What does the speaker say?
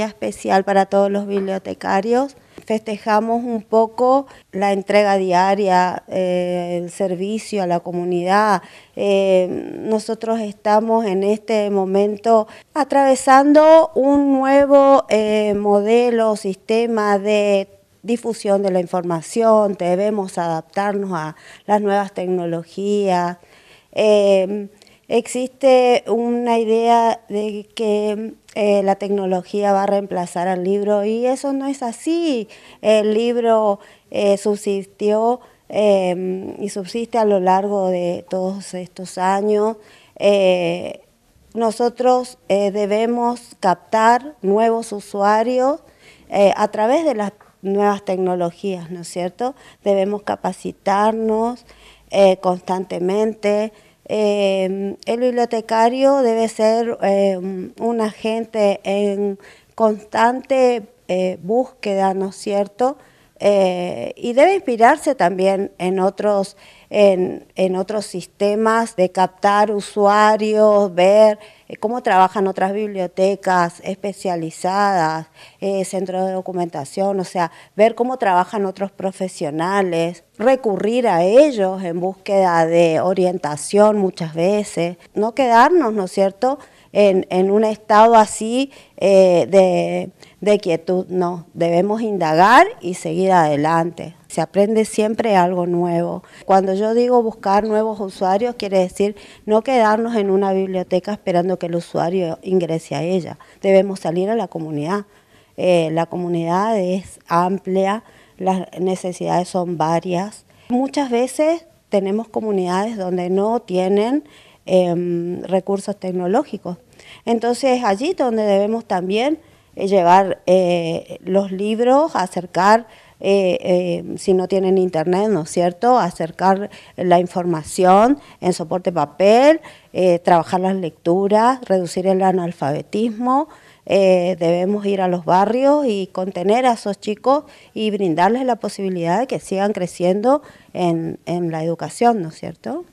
especial para todos los bibliotecarios. Festejamos un poco la entrega diaria, eh, el servicio a la comunidad. Eh, nosotros estamos en este momento atravesando un nuevo eh, modelo, sistema de difusión de la información, debemos adaptarnos a las nuevas tecnologías existe una idea de que eh, la tecnología va a reemplazar al libro y eso no es así. El libro eh, subsistió em, y subsiste a lo largo de todos estos años. Eh, nosotros debemos captar nuevos usuarios a través de las nuevas tecnologías, ¿no es cierto? Debemos capacitarnos constantemente. Em, el bibliotecario debe ser em, un agente en constante eh, búsqueda, ¿no es cierto? Eh, y debe inspirarse también en otros en, otros sistemas de captar usuarios, ver eh, cómo trabajan otras bibliotecas especializadas, eh, centros de documentación, o sea, ver cómo trabajan otros profesionales, recurrir a ellos en búsqueda de orientación muchas veces, no quedarnos, ¿no es cierto?, en, en un estado así eh, de, de quietud, no, debemos indagar y seguir adelante. Se aprende siempre algo nuevo. Cuando yo digo buscar nuevos usuarios, quiere decir no quedarnos en una biblioteca esperando que el usuario ingrese a ella. Debemos salir a la comunidad. Eh, la comunidad es amplia, las necesidades son varias. Muchas veces tenemos comunidades donde no tienen em, recursos tecnológicos. Entonces allí donde debemos también eh, llevar eh, los libros, acercar eh, eh, si no tienen internet, ¿no es cierto?, acercar la información en soporte papel, eh, trabajar las lecturas, reducir el analfabetismo. debemos ir a los barrios y contener a esos chicos y brindarles la posibilidad de que sigan creciendo en la educación, ¿no es cierto?